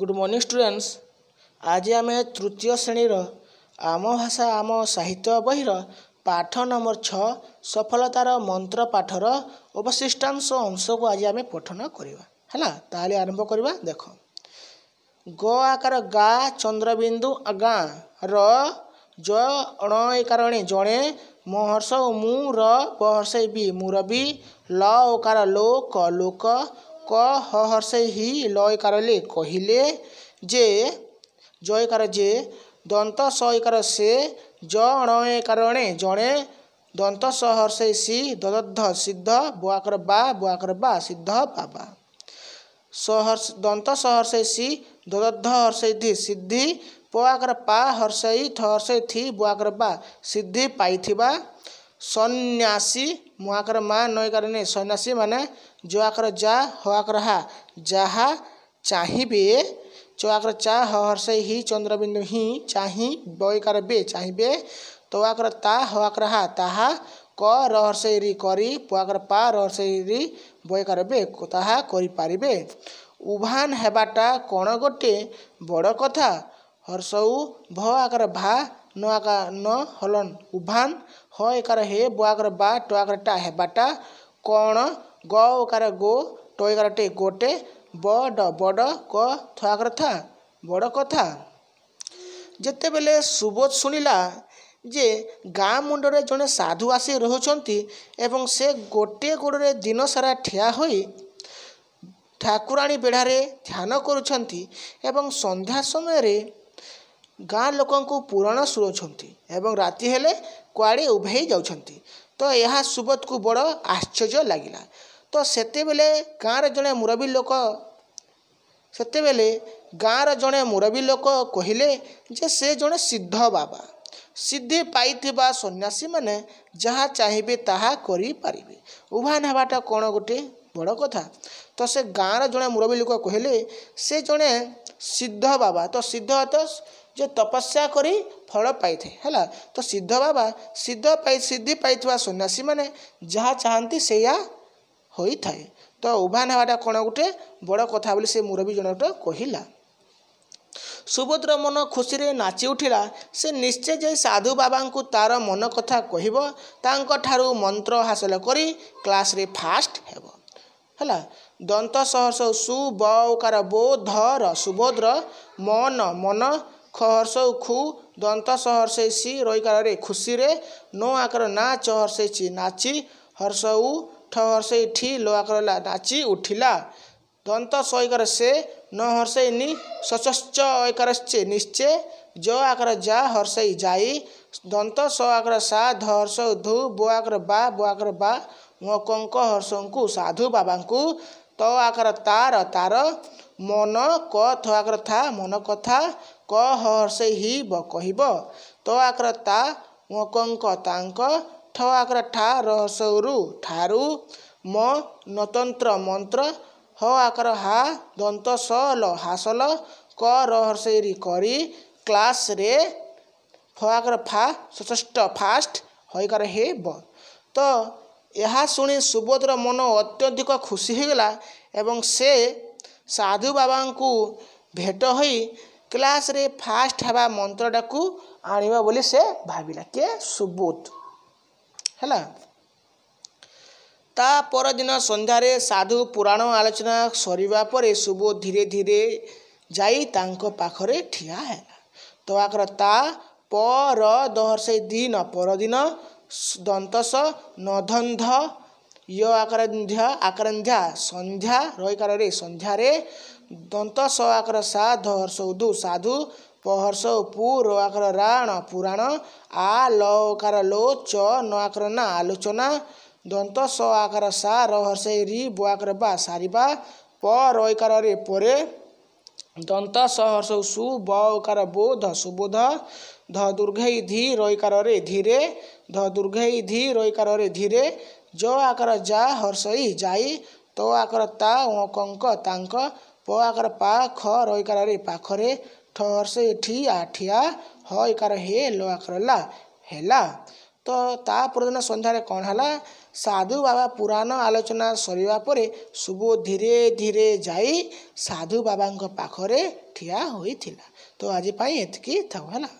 good morning students ଆଜି ଆମେ ତୃତୀୟ ଶ୍ରେଣୀର ଆମ ଭାଷା ଆମ ସାହିତ୍ୟ ବହିର ପାଠ ନମ୍ବର ଛଅ ସଫଳତାର ମନ୍ତ୍ର ପାଠର ଅବଶିଷ୍ଟାଂଶ ଅଂଶକୁ ଆଜି ଆମେ ପଠନ କରିବା ହେଲା ତାହେଲେ ଆରମ୍ଭ କରିବା ଦେଖ ଗ ଆକାର ଗା ଚନ୍ଦ୍ରବିନ୍ଦୁ ଗାଁ ର ଜ ଅଣ ଏକାରଣୀ ଜଣେ ମହର୍ଷ ଓ ମୁଁ ର ପହର୍ଷ ବି ମୁରବି ଲ ଓକାର ଲୋକ ଲୋକ କହର୍ଷୈ ଲୟକାରଲେ କହିଲେ ଯେ ଜୟକାର ଯେ ଦନ୍ତ ସୟକାର ସେ ଜଣଏ କାରଣେ ଜଣେ ଦନ୍ତ ସହର୍ଷୈ ସି ଦଦଧ ସିଦ୍ଧ ବୁଆକର ବା ବୁଆକର ବା ସିଦ୍ଧ ବାବା ସହର୍ଷ ଦନ୍ତ ସହର୍ଷୈ ସି ଦଦଧ ହର୍ଷୈ ଧି ସିଦ୍ଧି ପଆକର ପା ହର୍ଷୈ ଥ ହର୍ଷୈ ଥି ବୁଆକର ବା ସିଦ୍ଧି ପାଇଥିବା ସନ୍ନ୍ୟାସୀ ମୁହାକର ମା ନଈକାରଣେ ସନ୍ନ୍ୟାସୀ ମାନେ जो आकर जा हो आकर हा जहा चाहिबे जो आकर चा हर ही चंद्रबिंदु ही चाह बय बे चाहिबे तो आकर ता हो आकर हा ताहा क रहर से करी पुआकर पा रहर से रि बय कर बे ताहा करि पारिबे ଉଭାନ ହେବାଟା କ'ଣ ଗୋଟିଏ ବଡ଼ କଥା ହର୍ଷଉ ଭ ଆକାର ଭା ନ ଆକାର ନ ହଲନ ଉଭାନ ହ ଏକାର ହେ ବ ଆକାର ବା ଟ ଆକାର গ ওকারে গো ট ওকারে টে গোটে বড বড় ক থ আকারে থা বড় কথা ଯେତେବେଳେ ସୁବୋଧ ଶୁଣିଲା ଯେ ଗାଁ ମୁଣ୍ଡରେ ଜଣେ ସାଧୁ ଆସି ରହୁଛନ୍ତି ଏବଂ ସେ ଗୋଟିଏ ଗୋଡ଼ରେ ଦିନସାରା ଠିଆ ହୋଇ ଠାକୁରାଣୀ ବେଢ଼ାରେ ଧ୍ୟାନ କରୁଛନ୍ତି ଏବଂ ସନ୍ଧ୍ୟା ସମୟରେ ଗାଁ ଲୋକଙ୍କୁ ପୁରାଣ ଶୁଣାଉଛନ୍ତି ଏବଂ ରାତି ହେଲେ କୁଆଡ଼େ ଉଭେଇ ଯାଉଛନ୍ତି ତ ଏହା ସୁବୋଧକୁ ବଡ଼ ଆଶ୍ଚର୍ଯ୍ୟ ଲାଗିଲା ତ ସେତେବେଳେ ଗାଁର ଜଣେ ମୁରବୀ ଲୋକ ସେତେବେଳେ ଗାଁର ଜଣେ ମୁରବୀ ଲୋକ କହିଲେ ଯେ ସେ ଜଣେ ସିଦ୍ଧ ବାବା ସିଦ୍ଧି ପାଇଥିବା ସନ୍ନ୍ୟାସୀମାନେ ଯାହା ଚାହିଁବେ ତାହା କରିପାରିବେ ଉଭାନ ହେବାଟା କ'ଣ ଗୋଟିଏ ବଡ଼ କଥା ତ ସେ ଗାଁର ଜଣେ ମୁରବୀ ଲୋକ କହିଲେ ସେ ଜଣେ ସିଦ୍ଧ ବାବା ତ ସିଦ୍ଧ ତ ଯେ ତପସ୍ୟା କରି ଫଳ ପାଇଥାଏ ହେଲା ତ ସିଦ୍ଧ ବାବା ସିଦ୍ଧ ପାଇ ସିଦ୍ଧି ପାଇଥିବା ସନ୍ନ୍ୟାସୀମାନେ ଯାହା ଚାହାନ୍ତି ସେଇଆ ହୋଇଥାଏ ତ ଉଭାନ ହେବାଟା କ'ଣ ଗୋଟେ ବଡ଼ କଥା ବୋଲି ସେ ମୁରବୀ ଜଣ କହିଲା ସୁଭଦ୍ର ମନ ଖୁସିରେ ନାଚି ଉଠିଲା ସେ ନିଶ୍ଚୟ ଯାଇ ସାଧୁ ବାବାଙ୍କୁ ତା'ର ମନ କଥା କହିବ ତାଙ୍କଠାରୁ ମନ୍ତ୍ର ହାସଲ କରି କ୍ଲାସ୍ରେ ଫାଷ୍ଟ ହେବ ହେଲା ଦନ୍ତ ସହସ ସୁ ବ ବୋ ଧର ସୁଭଦ୍ର ମନ ମନ ଖହର୍ଷ ଉଖୁ ଦନ୍ତ ସହର୍ଷେଇସି ରହିକାଳରେ ଖୁସିରେ ନୋ ଆକର ନା ଚହର୍ଷେଇଛି ନାଚି ହର୍ଷ ଉ ଠ ହର୍ଷେଇ ଠି ଲୋ ଆକର ହେଲା ନାଚି ଉଠିଲା ଦନ୍ତ ସଇକର ସେ ନ ହର୍ଷେଇ ନି ସଚଶ୍ଚ ଏକର ଚେ ନିଶ୍ଚେ ଜ ଆକର ଯା ହର୍ଷେଇ ଯାଇ ଦନ୍ତ ସ ଆକର ସା ଧ ହର୍ଷ ଉଧୁ ବୋ ଆକର ବା ବୋ ଆକର ବା ମକଙ୍କ ହର୍ଷଙ୍କୁ ସାଧୁ ବାବାଙ୍କୁ ତ ଆକାର ତାର ତାର ମନ କ ଥ ଆକାର ଥା ମନ କଥା କ ହ ହର୍ଷେ ହି ବ କହିବ ତ ଆକାର ତା ମକଙ୍କ ତାଙ୍କ ଠ ଆକାର ଠା ରହସରୁ ଠାରୁ ମ ନତନ୍ତ୍ର ମନ୍ତ୍ର ହ ଆକାର ହା ଦନ୍ତ ସ ହାସଲ କ ରହସରି କରି କ୍ଲାସ୍ରେ ଫ ଆକାର ଫା ସଚେଷ୍ଟ ଫାଷ୍ଟ ହଇକାର ହେବ ତ ଏହା ଶୁଣି ସୁବୋଧର ମନ ଅତ୍ୟଧିକ ଖୁସି ହୋଇଗଲା ଏବଂ ସେ ସାଧୁ ବାବାଙ୍କୁ ଭେଟ ହୋଇ କ୍ଲାସ୍ରେ ଫାଷ୍ଟ ହେବା ମନ୍ତ୍ରଟାକୁ ଆଣିବ ବୋଲି ସେ ଭାବିଲା କିଏ ସୁବୋଧ ହେଲା ତା ପରଦିନ ସନ୍ଧ୍ୟାରେ ସାଧୁ ପୁରାଣ ଆଲୋଚନା ସରିବା ପରେ ସୁବୋଧ ଧୀରେ ଧୀରେ ଯାଇ ତାଙ୍କ ପାଖରେ ଠିଆ ହେଲା ତ ଆଗର ତା ପର ଦହ ଦିନ ପରଦିନ ଦନ୍ତସ ନଧନ୍ଧ ୟ ଆକାରଧ୍ୟ ଆକାରଧ୍ୟା ସନ୍ଧ୍ୟା ରହିକାରରେ ସନ୍ଧ୍ୟାରେ ଦନ୍ତ ସ ଆକାର ସାଧ ହର୍ଷ ଉଦୁ ସାଧୁ ପହର୍ଷ ପୁ ର ଆକାର ରାଣ ପୁରାଣ ଆ ଲ ଓକାର ଲୋ ଚ ନ ଆକାର ନା ଆଲୋଚନା ଦନ୍ତ ସ ଆକାର ସା ର ହର୍ଷ ରି ବୁ ଆକାର ବା ସାରିବା ପ ରହିକାରରେ ପରେ দন্ত সহর্ষ সু ব ওকার বো সুবোধ ধ দুর্ঘই ধি রইকারে ধীরে ধ দুর্ঘই ধি রইকারে ধীরে য আকার যা হর্ষই যাই ত আকার তা ও কঙ্ক তাঙ্ক প আকার পা খ রইকারে পাখরে ঠ হর্ষই ঠি আঠিয়া হ ইকার হে ল আকার লা হেলা ତ ତା ପରଦିନ ସନ୍ଧ୍ୟାରେ କ'ଣ ହେଲା ସାଧୁ ବାବା ପୁରାଣ ଆଲୋଚନା ସରିବା ପରେ ଶୁଭ ଧୀରେ ଧୀରେ ଯାଇ ସାଧୁ ବାବାଙ୍କ ପାଖରେ ଠିଆ ହୋଇଥିଲା ତ ଆଜି ପାଇଁ ଏତିକି ଥାଉ ହେଲା